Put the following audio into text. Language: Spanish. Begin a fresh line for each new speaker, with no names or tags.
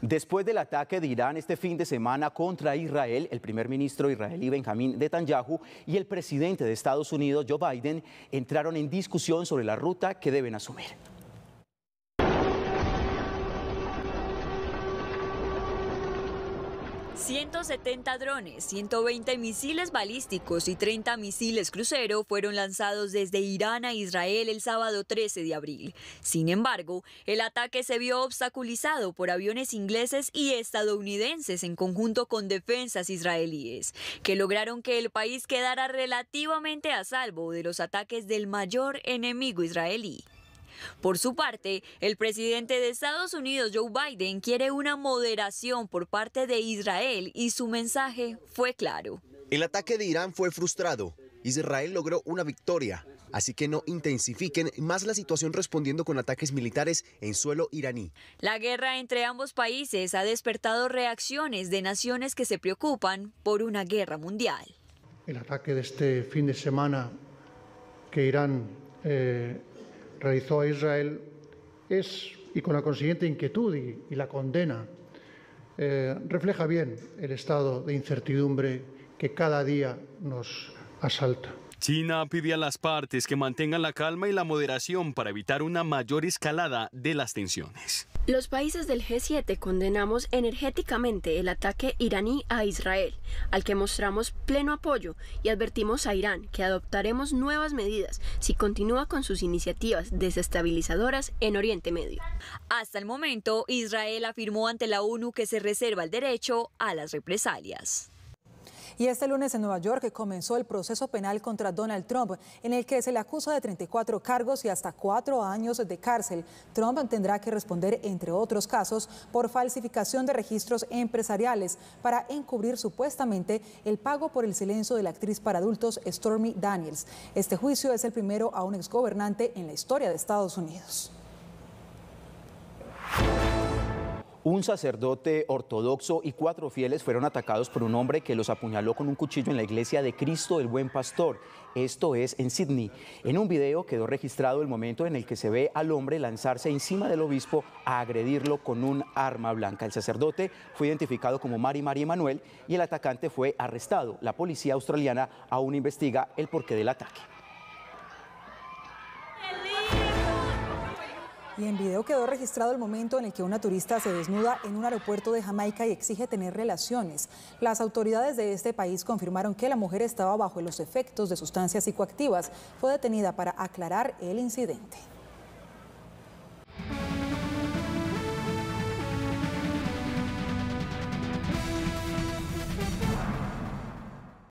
Después del ataque de Irán este fin de semana contra Israel, el primer ministro israelí Benjamín Netanyahu y el presidente de Estados Unidos Joe Biden entraron en discusión sobre la ruta que deben asumir.
170 drones, 120 misiles balísticos y 30 misiles crucero fueron lanzados desde Irán a Israel el sábado 13 de abril. Sin embargo, el ataque se vio obstaculizado por aviones ingleses y estadounidenses en conjunto con defensas israelíes, que lograron que el país quedara relativamente a salvo de los ataques del mayor enemigo israelí. Por su parte, el presidente de Estados Unidos, Joe Biden, quiere una moderación por parte de Israel y su mensaje fue claro.
El ataque de Irán fue frustrado. Israel logró una victoria, así que no intensifiquen más la situación respondiendo con ataques militares
en suelo iraní.
La guerra entre ambos países ha despertado reacciones de naciones que se preocupan por una guerra mundial.
El ataque de este fin de semana que Irán eh, realizó a Israel es, y con la consiguiente inquietud y, la condena, eh, refleja bien el estado de incertidumbre que cada día nos asalta.
China pide a las partes que mantengan la calma y la moderación para evitar una mayor escalada de las tensiones.
Los países del G7 condenamos energéticamente el ataque iraní a Israel, al que mostramos pleno apoyo y advertimos a Irán que adoptaremos nuevas medidas si continúa con sus iniciativas desestabilizadoras en Oriente Medio. Hasta el momento, Israel afirmó ante la ONU que se reserva el derecho a las represalias.
Y este lunes en Nueva York comenzó el proceso penal contra Donald Trump, en el que se le acusa de 34 cargos y hasta cuatro años de cárcel. Trump tendrá que responder, entre otros casos, por falsificación de registros empresariales para encubrir supuestamente el pago por el silencio de la actriz para adultos Stormy Daniels. Este juicio es el primero a un exgobernante en la historia de Estados Unidos.
Un sacerdote ortodoxo y cuatro fieles fueron atacados por un hombre que los apuñaló con un cuchillo en la iglesia de Cristo el Buen Pastor. Esto es en Sydney. En un video quedó registrado el momento en el que se ve al hombre lanzarse encima del obispo a agredirlo con un arma blanca. El sacerdote fue identificado como Mari María Emanuel y el atacante fue arrestado. La policía australiana aún investiga el porqué del ataque.
Y en video quedó registrado el momento en el que una turista se desnuda en un aeropuerto de Jamaica y exige tener relaciones. Las autoridades de este país confirmaron que la mujer estaba bajo los efectos de sustancias psicoactivas. Fue detenida para aclarar el incidente.